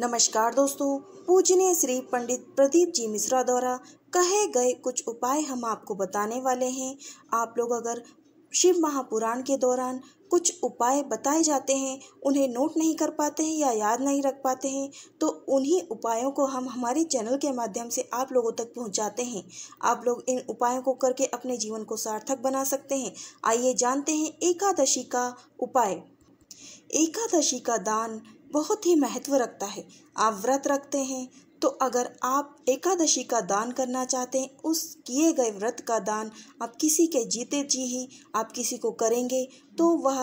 नमस्कार दोस्तों पूजनीय श्री पंडित प्रदीप जी मिश्रा द्वारा कहे गए कुछ उपाय हम आपको बताने वाले हैं आप लोग अगर शिव महापुराण के दौरान कुछ उपाय बताए जाते हैं उन्हें नोट नहीं कर पाते हैं या याद नहीं रख पाते हैं तो उन्हीं उपायों को हम हमारे चैनल के माध्यम से आप लोगों तक पहुंचाते हैं आप लोग इन उपायों को करके अपने जीवन को सार्थक बना सकते हैं आइए जानते हैं एकादशी का उपाय एकादशी का दान बहुत ही महत्व रखता है आप व्रत रखते हैं तो अगर आप एकादशी का दान करना चाहते हैं उस किए गए व्रत का दान आप किसी के जीते जी ही आप किसी को करेंगे तो वह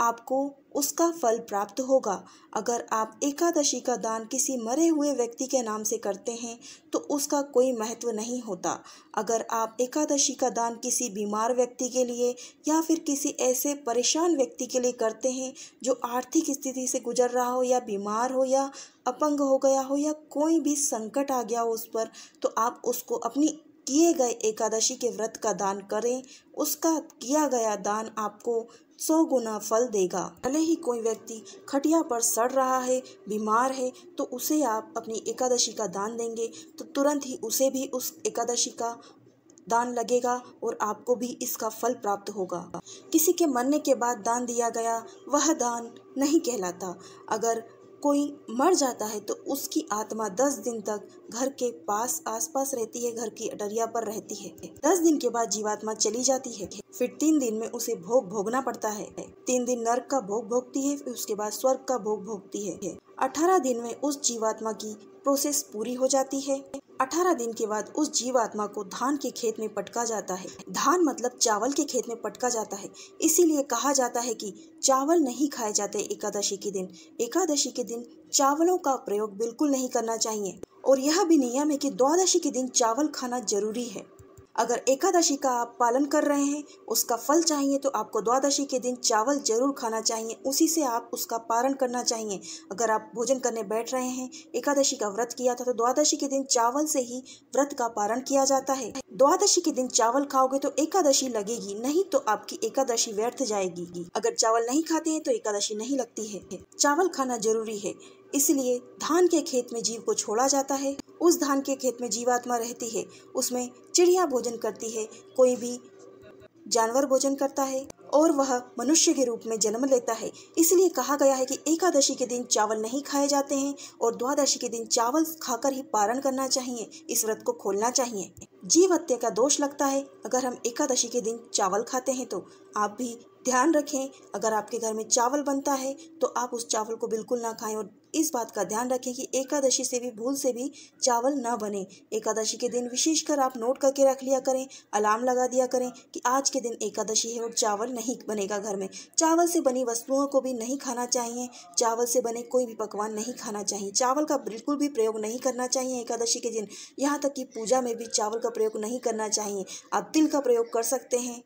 आपको उसका फल प्राप्त होगा अगर आप एकादशी का दान किसी मरे हुए व्यक्ति के नाम से करते हैं तो उसका कोई महत्व नहीं होता अगर आप एकादशी का दान किसी बीमार व्यक्ति के लिए या फिर किसी ऐसे परेशान व्यक्ति के लिए करते हैं जो आर्थिक स्थिति से गुजर रहा हो या बीमार हो या अपंग हो गया हो या कोई भी संकट आ गया हो उस पर तो आप उसको अपनी किए गए एकादशी के व्रत का दान करें उसका किया गया दान आपको सौ गुना फल देगा भले ही कोई व्यक्ति खटिया पर सड़ रहा है बीमार है तो उसे आप अपनी एकादशी का दान देंगे तो तुरंत ही उसे भी उस एकादशी का दान लगेगा और आपको भी इसका फल प्राप्त होगा किसी के मरने के बाद दान दिया गया वह दान नहीं कहलाता अगर कोई मर जाता है तो उसकी आत्मा दस दिन तक घर के पास आसपास रहती है घर की अटरिया पर रहती है दस दिन के बाद जीवात्मा चली जाती है फिर तीन दिन में उसे भोग भोगना पड़ता है तीन दिन नर्क का भोग भोगती है फिर उसके बाद स्वर्ग का भोग भोगती है अठारह दिन में उस जीवात्मा की प्रोसेस पूरी हो जाती है अठारह दिन के बाद उस जीवात्मा को धान के खेत में पटका जाता है धान मतलब चावल के खेत में पटका जाता है इसीलिए कहा जाता है कि चावल नहीं खाए जाते एकादशी के दिन एकादशी के दिन चावलों का प्रयोग बिल्कुल नहीं करना चाहिए और यह भी नियम है कि द्वादशी के दिन चावल खाना जरूरी है अगर एकादशी का आप पालन कर रहे हैं उसका फल चाहिए तो आपको द्वादशी के दिन चावल जरूर खाना चाहिए उसी से आप उसका पालन करना चाहिए अगर आप भोजन करने बैठ रहे हैं एकादशी का व्रत किया था तो द्वादशी के दिन चावल से ही व्रत का पालन किया जाता है द्वादशी के दिन चावल खाओगे तो एकादशी लगेगी नहीं तो आपकी एकादशी व्यर्थ जाएगी अगर चावल नहीं खाते हैं तो एकादशी नहीं लगती है चावल खाना जरूरी है इसलिए धान के खेत में जीव को छोड़ा जाता है उस धान के खेत में जीवात्मा रहती है उसमें चिड़िया भोजन करती है कोई भी जानवर भोजन करता है और वह मनुष्य के रूप में जन्म लेता है इसलिए कहा गया है कि एकादशी के दिन चावल नहीं खाए जाते हैं और द्वादशी के दिन चावल खाकर ही पारण करना चाहिए इस व्रत को खोलना चाहिए जीव हत्या का दोष लगता है अगर हम एकादशी के दिन चावल खाते हैं तो आप भी ध्यान रखें अगर आपके घर में चावल बनता है तो आप उस चावल को बिल्कुल ना खाएं और इस बात का ध्यान रखें कि एकादशी से भी भूल से भी चावल न बने एकादशी के दिन विशेषकर आप नोट करके रख लिया करें अलार्म लगा दिया करें कि आज के दिन एकादशी है और चावल नहीं बनेगा घर में चावल से बनी वस्तुओं को भी नहीं खाना चाहिए चावल से बने कोई भी पकवान नहीं खाना चाहिए चावल का बिल्कुल भी प्रयोग नहीं करना चाहिए एकादशी के दिन यहाँ तक कि पूजा में भी चावल का प्रयोग नहीं करना चाहिए आप तिल का प्रयोग कर सकते हैं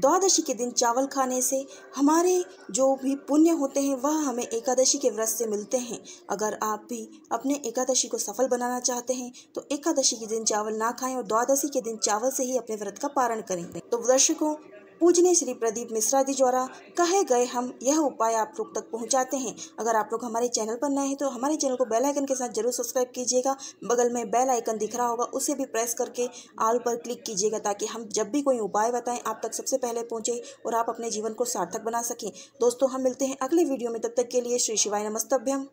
द्वादशी के दिन चावल खाने से हमारे जो भी पुण्य होते हैं वह हमें एकादशी के व्रत से मिलते हैं अगर आप भी अपने एकादशी को सफल बनाना चाहते हैं तो एकादशी के दिन चावल ना खाएं और द्वादशी के दिन चावल से ही अपने व्रत का पारण करें तो दर्शकों पूजने श्री प्रदीप मिश्रा जी द्वारा कहे गए हम यह उपाय आप लोग तक पहुंचाते हैं अगर आप लोग हमारे चैनल पर नए हैं तो हमारे चैनल को बेल आइकन के साथ जरूर सब्सक्राइब कीजिएगा बगल में बेल आइकन दिख रहा होगा उसे भी प्रेस करके आल पर क्लिक कीजिएगा ताकि हम जब भी कोई उपाय बताएं आप तक सबसे पहले पहुँचे और आप अपने जीवन को सार्थक बना सकें दोस्तों हम मिलते हैं अगले वीडियो में तब तक के लिए श्री शिवाय नमस्तभ्यम